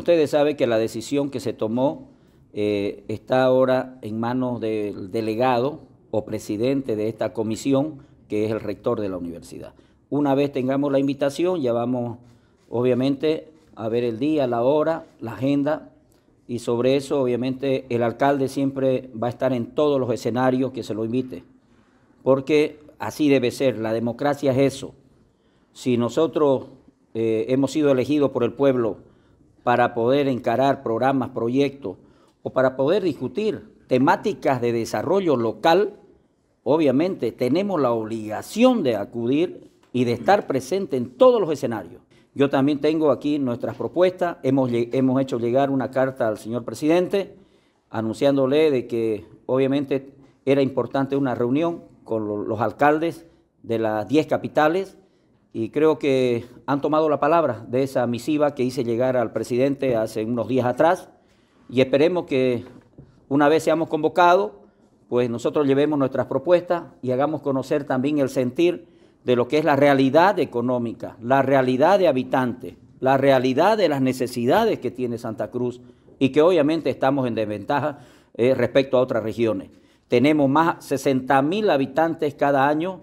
Ustedes saben que la decisión que se tomó eh, está ahora en manos del delegado o presidente de esta comisión, que es el rector de la universidad. Una vez tengamos la invitación, ya vamos, obviamente, a ver el día, la hora, la agenda, y sobre eso, obviamente, el alcalde siempre va a estar en todos los escenarios que se lo invite, porque así debe ser, la democracia es eso. Si nosotros eh, hemos sido elegidos por el pueblo, para poder encarar programas, proyectos o para poder discutir temáticas de desarrollo local, obviamente tenemos la obligación de acudir y de estar presente en todos los escenarios. Yo también tengo aquí nuestras propuestas, hemos, hemos hecho llegar una carta al señor presidente anunciándole de que obviamente era importante una reunión con los alcaldes de las 10 capitales y creo que han tomado la palabra de esa misiva que hice llegar al presidente hace unos días atrás y esperemos que una vez seamos convocados, pues nosotros llevemos nuestras propuestas y hagamos conocer también el sentir de lo que es la realidad económica, la realidad de habitantes, la realidad de las necesidades que tiene Santa Cruz y que obviamente estamos en desventaja eh, respecto a otras regiones. Tenemos más 60 mil habitantes cada año,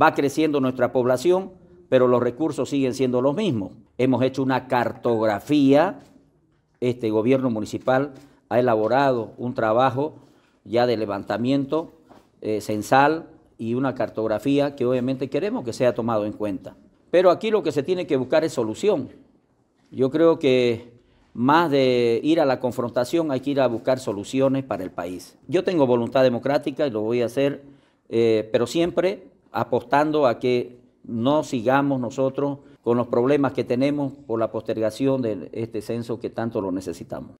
va creciendo nuestra población, pero los recursos siguen siendo los mismos. Hemos hecho una cartografía, este gobierno municipal ha elaborado un trabajo ya de levantamiento eh, censal y una cartografía que obviamente queremos que sea tomado en cuenta. Pero aquí lo que se tiene que buscar es solución. Yo creo que más de ir a la confrontación hay que ir a buscar soluciones para el país. Yo tengo voluntad democrática y lo voy a hacer, eh, pero siempre apostando a que no sigamos nosotros con los problemas que tenemos por la postergación de este censo que tanto lo necesitamos.